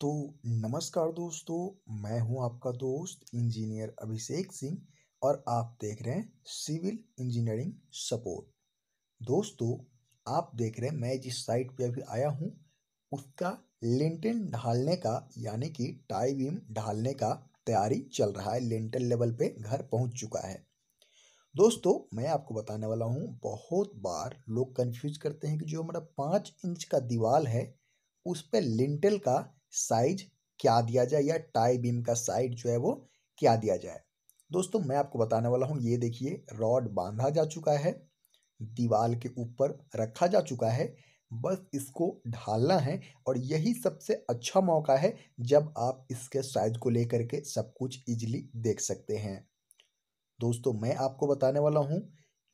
तो नमस्कार दोस्तों मैं हूं आपका दोस्त इंजीनियर अभिषेक सिंह और आप देख रहे हैं सिविल इंजीनियरिंग सपोर्ट दोस्तों आप देख रहे हैं मैं जिस साइट पे अभी आया हूं उसका लेंटेन ढालने का यानी कि टाई बीम ढालने का तैयारी चल रहा है लेंटन लेवल पे घर पहुंच चुका है दोस्तों मैं आपको बताने वाला हूँ बहुत बार लोग कन्फ्यूज करते हैं कि जो हमारा पाँच इंच का दीवार है उस पर लिंटल का साइज क्या दिया जाए या टाई बीम का साइड जो है वो क्या दिया जाए दोस्तों मैं आपको बताने वाला हूँ ये देखिए रॉड बांधा जा चुका है दीवार के ऊपर रखा जा चुका है बस इसको ढालना है और यही सबसे अच्छा मौका है जब आप इसके साइज को लेकर के सब कुछ इजीली देख सकते हैं दोस्तों मैं आपको बताने वाला हूँ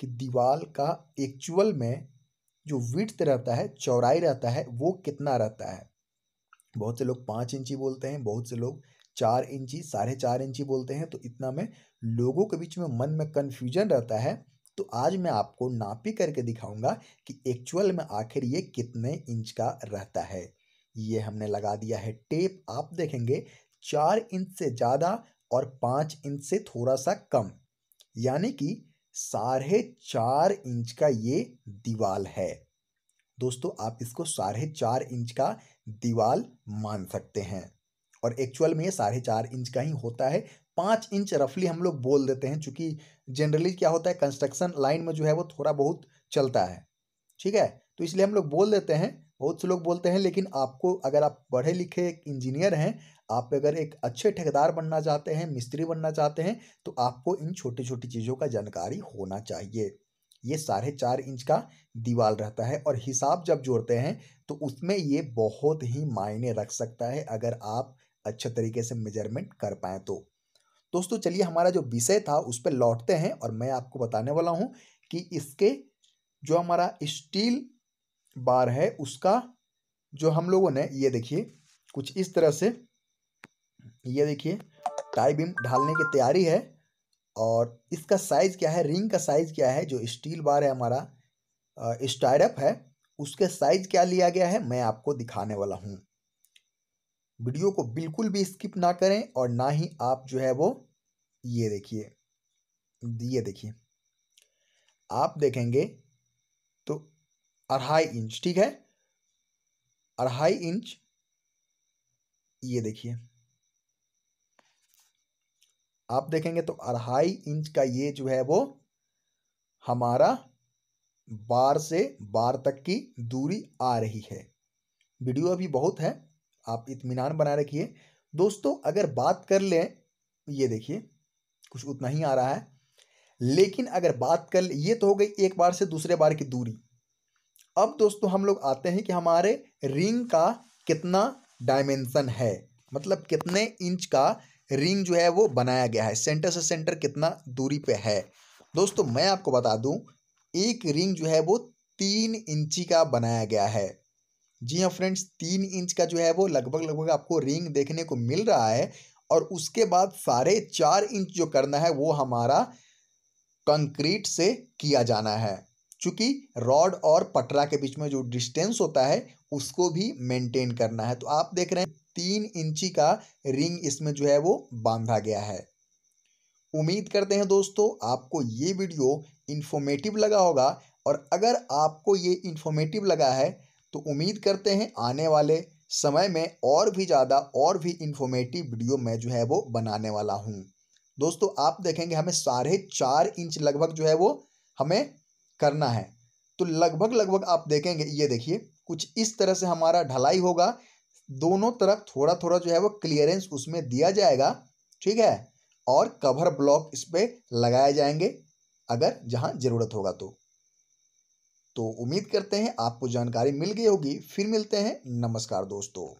कि दीवार का एक्चुअल में जो विथ रहता है चौड़ाई रहता है वो कितना रहता है बहुत से लोग पाँच इंची बोलते हैं बहुत से लोग चार इंची साढ़े चार इंची बोलते हैं तो इतना में लोगों के बीच में मन में कन्फ्यूजन रहता है तो आज मैं आपको नापी करके दिखाऊंगा कि एक्चुअल में आखिर ये कितने इंच का रहता है ये हमने लगा दिया है टेप आप देखेंगे चार इंच से ज़्यादा और पाँच इंच से थोड़ा सा कम यानी कि साढ़े चार इंच का ये दीवाल है दोस्तों आप इसको साढ़े चार इंच का दीवाल मान सकते हैं और एक्चुअल में ये साढ़े चार इंच का ही होता है पाँच इंच रफली हम लोग बोल देते हैं चूँकि जनरली क्या होता है कंस्ट्रक्शन लाइन में जो है वो थोड़ा बहुत चलता है ठीक है तो इसलिए हम लोग बोल देते हैं बहुत से लोग बोलते हैं लेकिन आपको अगर आप पढ़े लिखे एक इंजीनियर हैं आप अगर एक अच्छे ठेकेदार बनना चाहते हैं मिस्त्री बनना चाहते हैं तो आपको इन छोटी छोटी चीज़ों का जानकारी होना चाहिए ये साढ़े चार इंच का दीवार रहता है और हिसाब जब जोड़ते हैं तो उसमें ये बहुत ही मायने रख सकता है अगर आप अच्छे तरीके से मेजरमेंट कर पाए तो दोस्तों चलिए हमारा जो विषय था उस पर लौटते हैं और मैं आपको बताने वाला हूँ कि इसके जो हमारा स्टील बार है उसका जो हम लोगों ने ये देखिए कुछ इस तरह से ये देखिए टाई बीम ढालने की तैयारी है और इसका साइज़ क्या है रिंग का साइज़ क्या है जो स्टील बार है हमारा स्टाइडअप है उसके साइज़ क्या लिया गया है मैं आपको दिखाने वाला हूँ वीडियो को बिल्कुल भी स्किप ना करें और ना ही आप जो है वो ये देखिए ये देखिए आप देखेंगे तो अढ़ाई इंच ठीक है अढ़ाई इंच ये देखिए आप देखेंगे तो अढ़ाई इंच का ये जो है वो हमारा बार से बार तक की दूरी आ रही है वीडियो अभी बहुत है आप इतमान बनाए रखिए दोस्तों अगर बात कर लें ये देखिए कुछ उतना ही आ रहा है लेकिन अगर बात कर ले ये तो हो गई एक बार से दूसरे बार की दूरी अब दोस्तों हम लोग आते हैं कि हमारे रिंग का कितना डायमेंसन है मतलब कितने इंच का रिंग जो है वो बनाया गया है सेंटर से सेंटर कितना दूरी पे है दोस्तों मैं आपको बता दूं एक रिंग जो है वो तीन इंची का बनाया गया है जी हाँ फ्रेंड्स तीन इंच का जो है वो लगभग लगभग आपको रिंग देखने को मिल रहा है और उसके बाद साढ़े चार इंच जो करना है वो हमारा कंक्रीट से किया जाना है चूँकि रॉड और पटरा के बीच में जो डिस्टेंस होता है उसको भी मेंटेन करना है तो आप देख रहे हैं तीन इंची का रिंग इसमें जो है वो बांधा गया है उम्मीद करते हैं दोस्तों आपको ये वीडियो इन्फॉर्मेटिव लगा होगा और अगर आपको ये इन्फॉर्मेटिव लगा है तो उम्मीद करते हैं आने वाले समय में और भी ज़्यादा और भी इन्फॉर्मेटिव वीडियो मैं जो है वो बनाने वाला हूँ दोस्तों आप देखेंगे हमें साढ़े चार इंच लगभग जो है वो हमें करना है तो लगभग लगभग आप देखेंगे ये देखिए कुछ इस तरह से हमारा ढलाई होगा दोनों तरफ थोड़ा थोड़ा जो है वो क्लियरेंस उसमें दिया जाएगा ठीक है और कवर ब्लॉक इस पर लगाए जाएंगे अगर जहाँ ज़रूरत होगा तो तो उम्मीद करते हैं आपको जानकारी मिल गई होगी फिर मिलते हैं नमस्कार दोस्तों